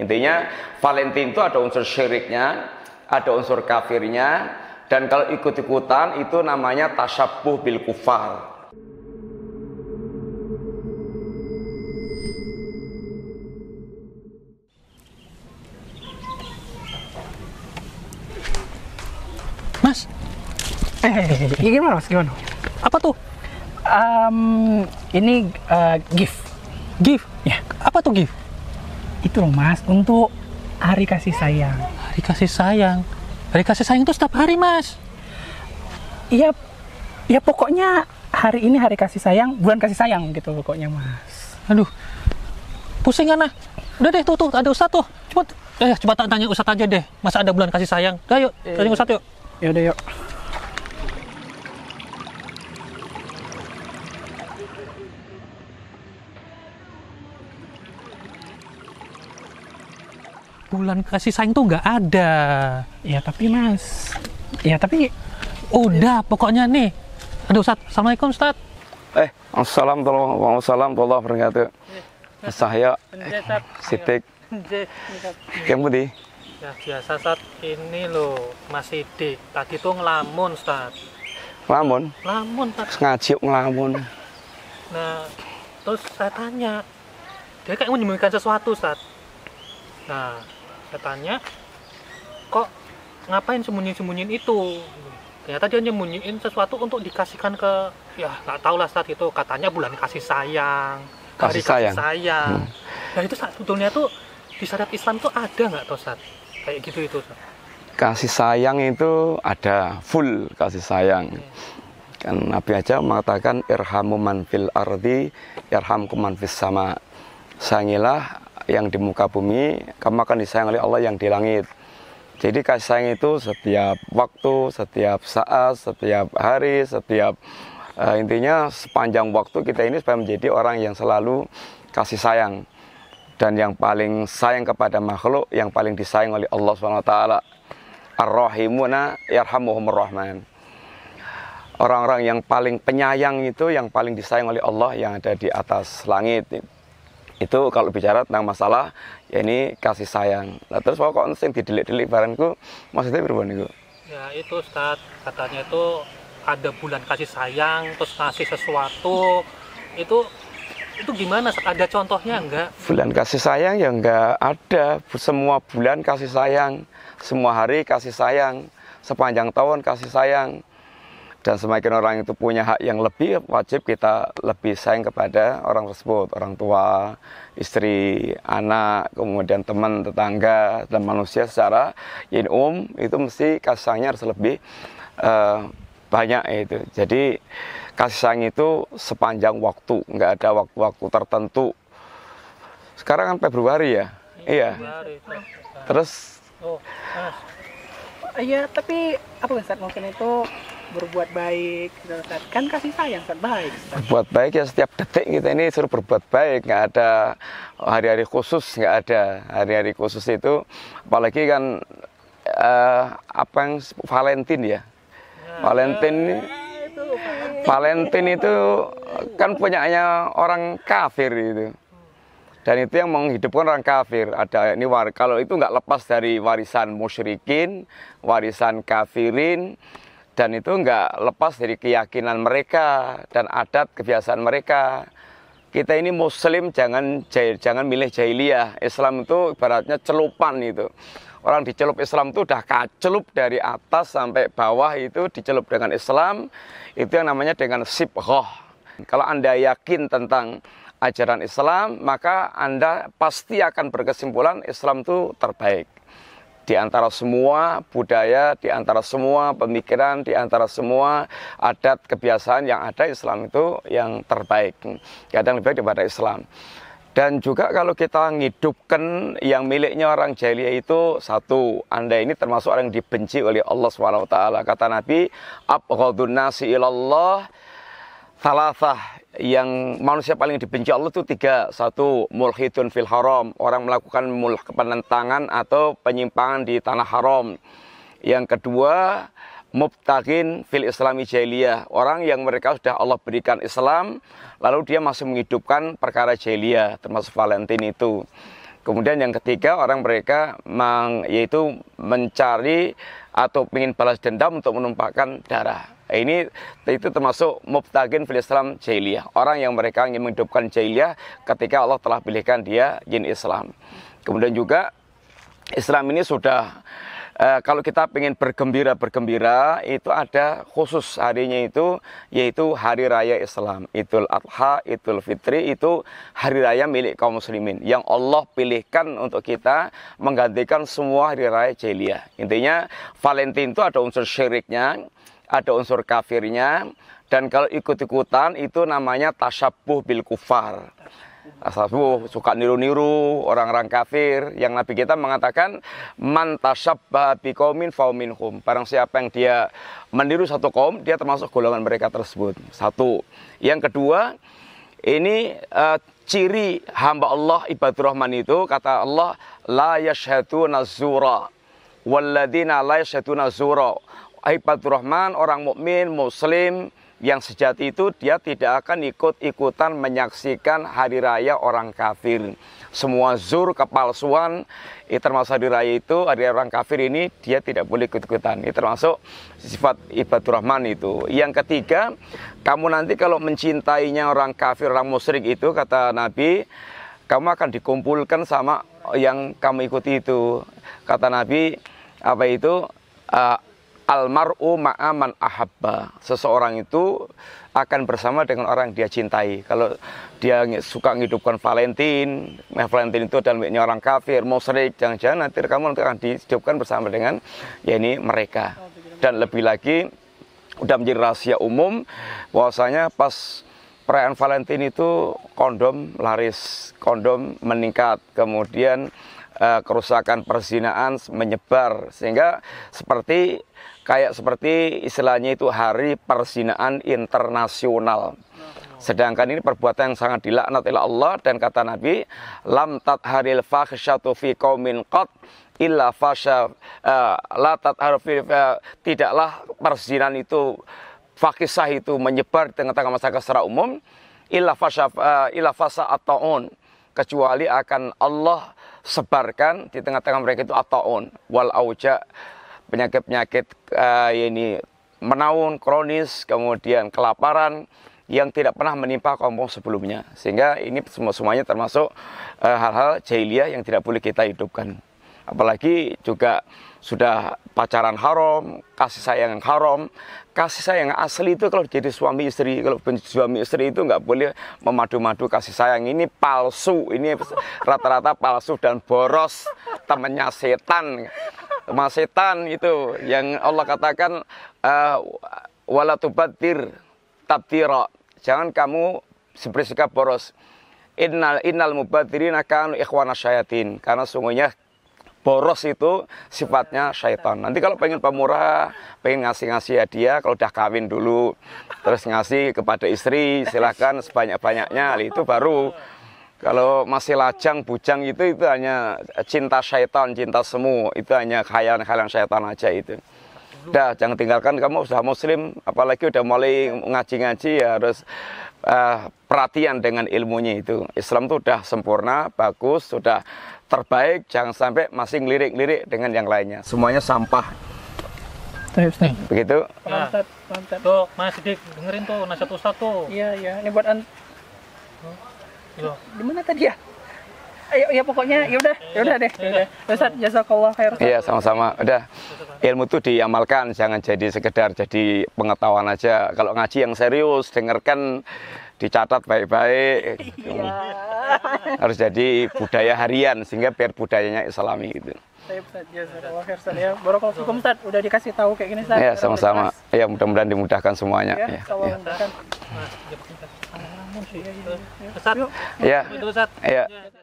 Intinya Valentine itu ada unsur syiriknya, ada unsur kafirnya, dan kalau ikut-ikutan itu namanya tasabuh bil kufar. Mas, eh, eh, eh, eh, gimana mas? Gimana? Apa tuh? Um, ini uh, gift. Gift? Ya. Apa tuh gift? itu loh mas untuk hari kasih sayang hari kasih sayang hari kasih sayang itu setiap hari mas iya ya pokoknya hari ini hari kasih sayang bulan kasih sayang gitu pokoknya mas aduh pusing anak udah deh tuh tuh ada ustadz tuh coba eh coba tanya ustadz aja deh masa ada bulan kasih sayang udah yuk tanya eh, ustadz yuk ya udah yuk bulan kasih sayang tuh nggak ada ya tapi mas ya tapi udah pokoknya nih aduh Ustaz Assalamualaikum Ustaz eh Assalamualaikum warahmatullahi wabarakatuh saya Sitik kamu di ya biasa Ustaz, ini loh Mas Sidik tadi tuh ngelamun Ustaz ngelamun ngelamun Ustaz ngaji ngelamun nah terus saya tanya dia kayak menyembunyikan sesuatu Ustaz nah katanya kok ngapain sembunyi-sembunyiin itu ternyata dia nyembunyiin sesuatu untuk dikasihkan ke ya nggak tahu lah saat itu katanya bulan kasih sayang kasih sayang, kasih sayang. Hmm. nah itu sebetulnya tuh di syariat Islam tuh ada nggak tuh saat kayak gitu itu Ustaz? kasih sayang itu ada full kasih sayang okay. Iya. kan Nabi aja mengatakan irhamu man fil ardi irhamku man sama sayangilah yang di muka bumi, kamu akan disayang oleh Allah yang di langit. Jadi kasih sayang itu setiap waktu, setiap saat, setiap hari, setiap uh, intinya sepanjang waktu kita ini supaya menjadi orang yang selalu kasih sayang dan yang paling sayang kepada makhluk yang paling disayang oleh Allah swt. Ar-Rahimuna yarhamuhumur rahman. Orang-orang yang paling penyayang itu yang paling disayang oleh Allah yang ada di atas langit itu kalau bicara tentang masalah ya ini kasih sayang nah, terus kok sing didelik-delik barangku maksudnya berapa nih ya itu Ustaz katanya itu ada bulan kasih sayang terus kasih sesuatu itu itu gimana ada contohnya enggak bulan kasih sayang ya enggak ada semua bulan kasih sayang semua hari kasih sayang sepanjang tahun kasih sayang dan semakin orang itu punya hak yang lebih wajib kita lebih sayang kepada orang tersebut orang tua istri anak kemudian teman tetangga dan manusia secara in um itu mesti kasih sayangnya harus lebih uh, banyak itu jadi kasih sayang itu sepanjang waktu nggak ada waktu-waktu tertentu sekarang kan Februari ya iya, iya. terus oh, Iya, tapi apa Ustaz mungkin itu berbuat baik gitu, kan kasih sayang kan baik gitu. berbuat baik ya setiap detik kita ini suruh berbuat baik nggak ada hari-hari khusus nggak ada hari-hari khusus itu apalagi kan uh, apa yang Valentine ya nah, Valentine eh, itu. Valentin itu kan punyanya orang kafir itu dan itu yang menghidupkan orang kafir ada ini war kalau itu nggak lepas dari warisan musyrikin warisan kafirin dan itu enggak lepas dari keyakinan mereka dan adat kebiasaan mereka. Kita ini muslim jangan jahil jangan milih jahiliyah. Islam itu ibaratnya celupan itu. Orang dicelup Islam itu udah kacelup dari atas sampai bawah itu dicelup dengan Islam. Itu yang namanya dengan sibghah. Kalau Anda yakin tentang ajaran Islam, maka Anda pasti akan berkesimpulan Islam itu terbaik di antara semua budaya, di antara semua pemikiran, di antara semua adat kebiasaan yang ada Islam itu yang terbaik. Kadang lebih baik daripada Islam. Dan juga kalau kita ngidupkan yang miliknya orang jahiliyah itu satu, Anda ini termasuk orang yang dibenci oleh Allah Swt. wa taala. Kata Nabi, abghadun nasi ilallah salasah yang manusia paling dibenci Allah itu tiga. Satu, mulhidun fil haram. Orang melakukan mulh penentangan atau penyimpangan di tanah haram. Yang kedua, mubtakin fil islami jahiliyah. Orang yang mereka sudah Allah berikan Islam, lalu dia masih menghidupkan perkara jahiliyah, termasuk Valentine itu. Kemudian yang ketiga, orang mereka meng, yaitu mencari atau ingin balas dendam untuk menumpahkan darah. Eh, ini itu termasuk mubtagin fil Islam jahiliyah orang yang mereka ingin menghidupkan jahiliyah ketika Allah telah pilihkan dia jin Islam kemudian juga Islam ini sudah eh, kalau kita ingin bergembira bergembira itu ada khusus harinya itu yaitu hari raya Islam Idul Adha Idul Fitri itu hari raya milik kaum muslimin yang Allah pilihkan untuk kita menggantikan semua hari raya jahiliyah intinya Valentine itu ada unsur syiriknya ada unsur kafirnya dan kalau ikut-ikutan itu namanya tasabuh bil kufar tasabuh suka niru-niru orang-orang kafir yang Nabi kita mengatakan man qaumin fa minhum. barang siapa yang dia meniru satu kaum dia termasuk golongan mereka tersebut satu yang kedua ini uh, ciri hamba Allah ibadur rahman itu kata Allah la yashhadu nazura walladzina la yashhadu nazura Aibatul Rahman, orang mukmin, muslim yang sejati itu dia tidak akan ikut-ikutan menyaksikan hari raya orang kafir. Semua zur kepalsuan eh, termasuk hari raya itu hari raya orang kafir ini dia tidak boleh ikut-ikutan. Itu termasuk sifat ibadur rahman itu. Yang ketiga, kamu nanti kalau mencintainya orang kafir, orang musyrik itu kata Nabi, kamu akan dikumpulkan sama yang kamu ikuti itu. Kata Nabi, apa itu? Uh, almaru ma'aman ahabba. Seseorang itu akan bersama dengan orang yang dia cintai. Kalau dia suka menghidupkan Valentin, nah Valentin itu dan orang kafir, musyrik, jangan-jangan nanti kamu nanti akan dihidupkan bersama dengan ya ini mereka. Dan lebih lagi udah menjadi rahasia umum bahwasanya pas perayaan Valentin itu kondom laris, kondom meningkat, kemudian eh, kerusakan perzinaan menyebar sehingga seperti kayak seperti istilahnya itu hari persinaan internasional. Sedangkan ini perbuatan yang sangat dilaknat oleh Allah dan kata Nabi, lam tat haril fakhsyatu fi qaumin qad illa fasha uh, la eh, tidaklah persinaan itu fakisah itu menyebar di tengah-tengah masyarakat secara umum illa fasha uh, illa fasa ataun kecuali akan Allah sebarkan di tengah-tengah mereka itu ataun wal auja penyakit-penyakit uh, ini menaun kronis, kemudian kelaparan yang tidak pernah menimpa kampung sebelumnya. Sehingga ini semua semuanya termasuk eh, hal-hal uh, jahiliyah yang tidak boleh kita hidupkan. Apalagi juga sudah pacaran haram, kasih sayang yang haram, kasih sayang asli itu kalau jadi suami istri, kalau suami istri itu nggak boleh memadu-madu kasih sayang ini palsu, ini rata-rata palsu dan boros temennya setan mas setan itu yang Allah katakan uh, wala tubatir tabtira. Jangan kamu seperti sikap boros. Innal innal mubatirin akan ikhwana syayatin. Karena sungguhnya boros itu sifatnya syaitan. Nanti kalau pengen pemurah, pengen ngasih-ngasih hadiah, kalau udah kawin dulu, terus ngasih kepada istri, silahkan sebanyak-banyaknya, nah, itu baru kalau masih lajang, bujang itu itu hanya cinta syaitan, cinta semu. Itu hanya khayalan-khayalan syaitan aja itu. Dah, jangan tinggalkan kamu sudah muslim, apalagi udah mulai ngaji-ngaji ya harus uh, perhatian dengan ilmunya itu. Islam itu sudah sempurna, bagus, sudah terbaik, jangan sampai masih ngelirik-lirik dengan yang lainnya. Semuanya sampah. Begitu? mantap, ya. mantap. Tuh, Mas Dik, dengerin tuh nasihat Ustaz tuh. Iya, iya. Ini buat an dimana Di mana tadi ya? Ya, ya pokoknya yaudah, yaudah deh, yaudah. Ya Ustaz, jazakallah khair. Iya, sama-sama. Udah, ilmu itu diamalkan, jangan jadi sekedar jadi pengetahuan aja. Kalau ngaji yang serius, dengarkan dicatat baik-baik. Iya. Harus jadi budaya harian, sehingga biar budayanya islami gitu. Saya Ustaz, ya. udah dikasih tahu kayak gini Ustaz. Iya, sama-sama. Ya, mudah-mudahan dimudahkan semuanya. ya, ya besar Ya. Iya. Iya. iya.